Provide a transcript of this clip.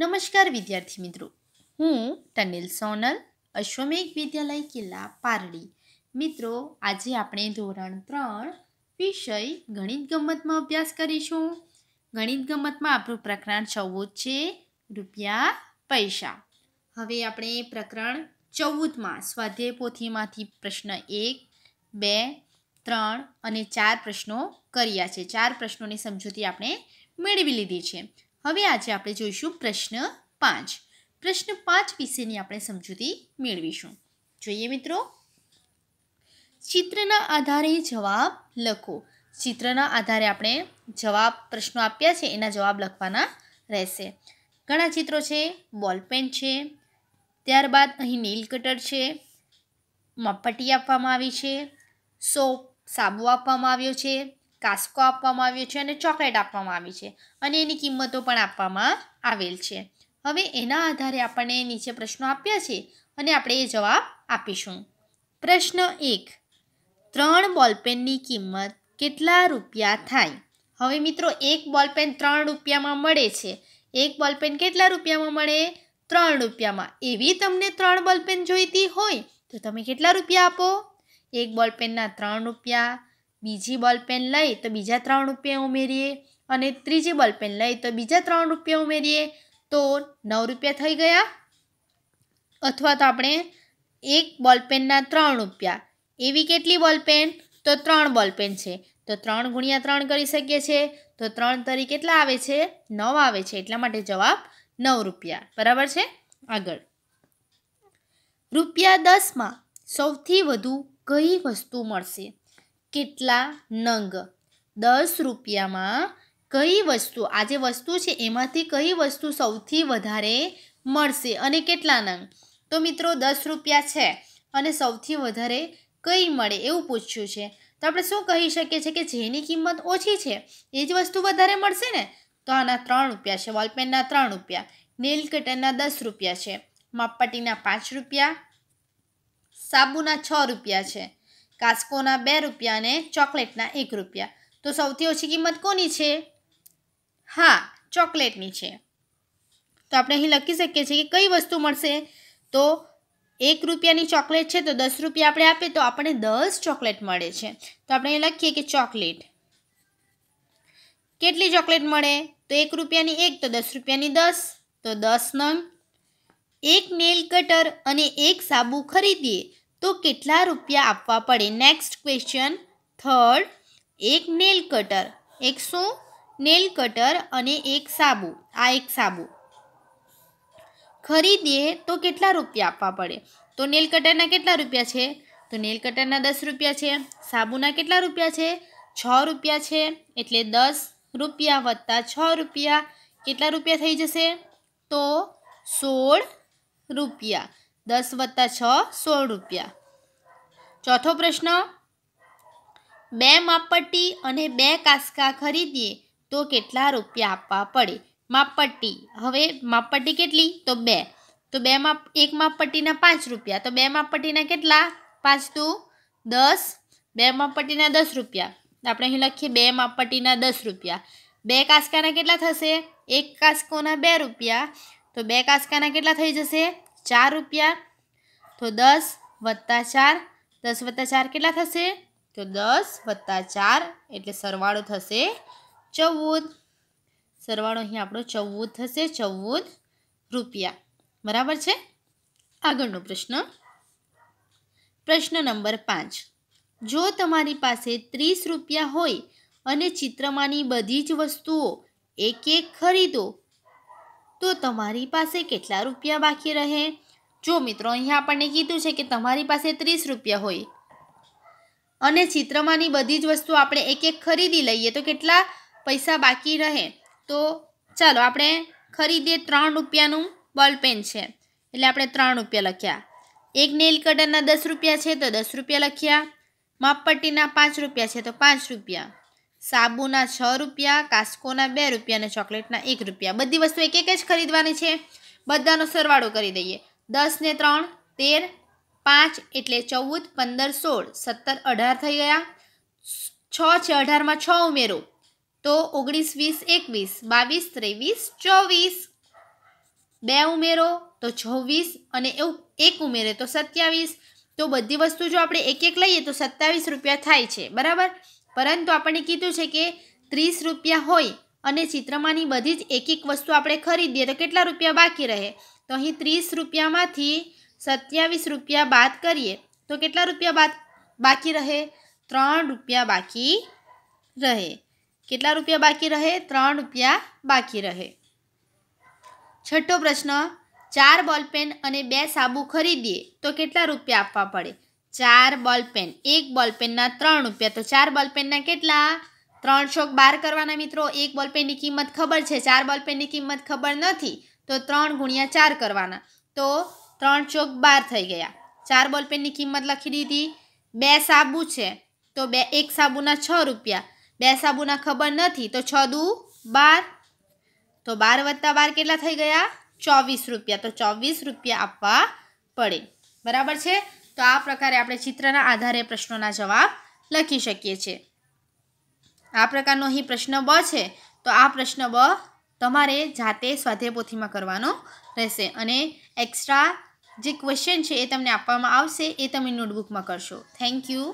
નમસ્કાર વિદ્યાર્થી મિત્રો હું ટનેલ સોનલ અશ્વમેઘ વિદ્યાલય કિલ્લા પારડી મિત્રો આજે આપણે ધોરણ ત્રણ વિષય ગણિત ગમતમાં અભ્યાસ કરીશું ગણિત ગમતમાં આપણું પ્રકરણ ચૌદ છે રૂપિયા પૈસા હવે આપણે પ્રકરણ ચૌદમાં સ્વાધ્યાય પોથીમાંથી પ્રશ્ન એક બે ત્રણ અને ચાર પ્રશ્નો કર્યા છે ચાર પ્રશ્નોની સમજૂતી આપણે મેળવી લીધી છે હવે આજે આપણે જોઈશું પ્રશ્ન પાંચ પ્રશ્ન પાંચ વિશેની આપણે સમજૂતી મેળવીશું જોઈએ મિત્રો ચિત્રના આધારે જવાબ લખો ચિત્રના આધારે આપણે જવાબ પ્રશ્નો આપ્યા છે એના જવાબ લખવાના રહેશે ઘણા ચિત્રો છે બોલપેન છે ત્યારબાદ અહીં નીલ કટર છે મપટી આપવામાં આવી છે સોપ સાબુ આપવામાં આવ્યો છે કાસ્કો આપવામાં આવ્યો છે અને ચોકલેટ આપવામાં આવી છે અને એની કિંમતો પણ આપવામાં આવેલ છે હવે એના આધારે આપણને નીચે પ્રશ્નો આપ્યા છે અને આપણે એ જવાબ આપીશું પ્રશ્ન એક ત્રણ બોલપેનની કિંમત કેટલા રૂપિયા થાય હવે મિત્રો એક બોલપેન ત્રણ રૂપિયામાં મળે છે એક બોલપેન કેટલા રૂપિયામાં મળે ત્રણ રૂપિયામાં એવી તમને ત્રણ બોલપેન જોઈતી હોય તો તમે કેટલા રૂપિયા આપો એક બોલપેનના ત્રણ રૂપિયા બીજી બોલપેન લઈ તો બીજા ત્રણ રૂપિયા ઉમેરીએ અને ત્રીજી બોલપેન લઈ તો બીજા ત્રણ રૂપિયા ઉમેરીએ તો નવ રૂપિયા થઈ ગયા અથવા તો આપણે એક બોલપેનના ત્રણ રૂપિયા એવી કેટલી બોલપેન તો ત્રણ બોલપેન છે તો ત્રણ ગુણ્યા ત્રણ કરી શકીએ છીએ તો ત્રણ તરી કેટલા આવે છે નવ આવે છે એટલા માટે જવાબ નવ રૂપિયા બરાબર છે આગળ રૂપિયા દસમાં સૌથી વધુ કઈ વસ્તુ મળશે કેટલા નંગ દસ રૂપિયામાં કઈ વસ્તુ આ જે વસ્તુ છે એમાંથી કઈ વસ્તુ સૌથી વધારે મળશે અને કેટલા નંગ તો મિત્રો દસ રૂપિયા છે અને સૌથી વધારે કઈ મળે એવું પૂછ્યું છે તો આપણે શું કહી શકીએ છીએ કે જેની કિંમત ઓછી છે એ જ વસ્તુ વધારે મળશે ને તો આના ત્રણ રૂપિયા છે વોલપેનના ત્રણ રૂપિયા નેલ કટરના દસ રૂપિયા છે માપપટ્ટીના પાંચ રૂપિયા સાબુના છ રૂપિયા છે કાસ્કોના બે રૂપિયા અને ચોકલેટના એક રૂપિયા તો સૌથી ઓછી કિંમત કોની છે હા ચોકલેટની છે તો આપણે અહીં લખી શકીએ છીએ કે કઈ વસ્તુ મળશે તો એક રૂપિયાની ચોકલેટ છે તો દસ રૂપિયા આપણે આપીએ તો આપણને દસ ચોકલેટ મળે છે તો આપણે અહીં લખીએ કે ચોકલેટ કેટલી ચોકલેટ મળે તો એક રૂપિયાની એક તો દસ રૂપિયાની દસ તો દસ નંગ એક નેલ કટર અને એક સાબુ ખરીદીએ તો કેટલા રૂપિયા આપવા પડે નેક્સ્ટ ક્વેશ્ચન થર્ડ એક નેલ કટર એકસો નેલ કટર અને એક સાબુ આ એક સાબુ ખરીદીએ તો કેટલા રૂપિયા આપવા પડે તો નેલ કટરના કેટલા રૂપિયા છે તો નેલ કટરના દસ રૂપિયા છે સાબુના કેટલા રૂપિયા છે છ રૂપિયા છે એટલે દસ રૂપિયા વત્તા છ રૂપિયા કેટલા રૂપિયા થઈ જશે તો સોળ રૂપિયા દસ વત્તા છ સોળ રૂપિયા ચોથો પ્રશ્ન બે માપપટ્ટી અને બે કાસકા ખરીદીએ તો કેટલા રૂપિયા આપવા પડે માપપટ્ટી હવે માપપટ્ટી કેટલી તો બે તો બે માપ એક માપપટ્ટીના પાંચ રૂપિયા તો બે માપપટ્ટીના કેટલા પાંચ દુ દસ બે માપપટ્ટીના દસ રૂપિયા આપણે અહીં લખીએ બે માપપટ્ટીના દસ રૂપિયા બે કાસકાના કેટલા થશે એક કાસકોના બે રૂપિયા તો બે કાસકાના કેટલા થઈ જશે ચાર રૂપિયા તો દસ વત્તા ચાર દસ વત્તા ચાર કેટલા થશે તો દસ વત્તા ચાર એટલે સરવાળો થશે ચૌદ સરવાળો અહીં આપણો ચૌદ થશે ચૌદ રૂપિયા બરાબર છે આગળનો પ્રશ્ન પ્રશ્ન નંબર પાંચ જો તમારી પાસે ત્રીસ રૂપિયા હોય અને ચિત્રમાંની બધી જ વસ્તુઓ એક એક ખરીદો તો તમારી પાસે કેટલા રૂપિયા બાકી રહે જો મિત્રો અહીંયા આપણને કીધું છે કે તમારી પાસે ત્રીસ રૂપિયા હોય અને ચિત્રમાંની બધી જ વસ્તુ આપણે એક એક ખરીદી લઈએ તો કેટલા પૈસા બાકી રહે તો ચાલો આપણે ખરીદીએ ત્રણ રૂપિયાનું બોલપેન છે એટલે આપણે ત્રણ રૂપિયા લખ્યા એક નેલ કટરના દસ રૂપિયા છે તો દસ રૂપિયા લખ્યા માપપટ્ટીના પાંચ રૂપિયા છે તો પાંચ રૂપિયા સાબુના છ રૂપિયા કાસ્કોના બે રૂપિયા અને ચોકલેટના એક રૂપિયા બધી વસ્તુ એક એક જ ખરીદવાની છે બધાનો સરવાળો કરી દઈએ દસ ને ત્રણ તેર પાંચ એટલે ચૌદ પંદર સોળ સત્તર અઢાર થઈ ગયા છ છે અઢારમાં છ ઉમેરો તો ઓગણીસ વીસ એકવીસ બાવીસ ત્રેવીસ ચોવીસ બે ઉમેરો તો છવ્વીસ અને એવું એક ઉમેરે તો સત્યાવીસ તો બધી વસ્તુ જો આપણે એક એક લઈએ તો સત્તાવીસ રૂપિયા થાય છે બરાબર પરંતુ આપણે કીધું છે કે ત્રીસ રૂપિયા હોય અને ચિત્રમાંની બધી જ એક એક વસ્તુ આપણે ખરીદીએ તો કેટલા રૂપિયા બાકી રહે તો અહીં ત્રીસ રૂપિયામાંથી સત્યાવીસ રૂપિયા બાદ કરીએ તો કેટલા રૂપિયા બાદ બાકી રહે ત્રણ રૂપિયા બાકી રહે કેટલા રૂપિયા બાકી રહે ત્રણ રૂપિયા બાકી રહે છઠ્ઠો પ્રશ્ન ચાર બોલપેન અને બે સાબુ ખરીદીએ તો કેટલા રૂપિયા આપવા પડે ચાર બોલપેન એક બોલપેનના ત્રણ રૂપિયા તો ચાર બોલપેનના કેટલા ત્રણ ચોક બાર કરવાના મિત્રો એક બોલપેનની કિંમત ખબર છે ચાર બોલપેનની કિંમત ખબર નથી તો ત્રણ ગુણ્યા ચાર કરવાના તો ત્રણ ચોક બાર થઈ ગયા ચાર બોલપેનની કિંમત લખી દીધી બે સાબુ છે તો બે એક સાબુના છ રૂપિયા બે સાબુના ખબર નથી તો છ દુ બાર તો બાર વત્તા બાર કેટલા થઈ ગયા ચોવીસ રૂપિયા તો ચોવીસ રૂપિયા આપવા પડે બરાબર છે તો આ પ્રકારે આપણે ચિત્રના આધારે પ્રશ્નોના જવાબ લખી શકીએ છીએ આ પ્રકારનો અહીં પ્રશ્ન બ છે તો આ પ્રશ્ન બ તમારે જાતે સ્વાધ્યાય પોથીમાં કરવાનો રહેશે અને એક્સ્ટ્રા જે ક્વેશ્ચન છે એ તમને આપવામાં આવશે એ તમે નોટબુકમાં કરશો થેન્ક યુ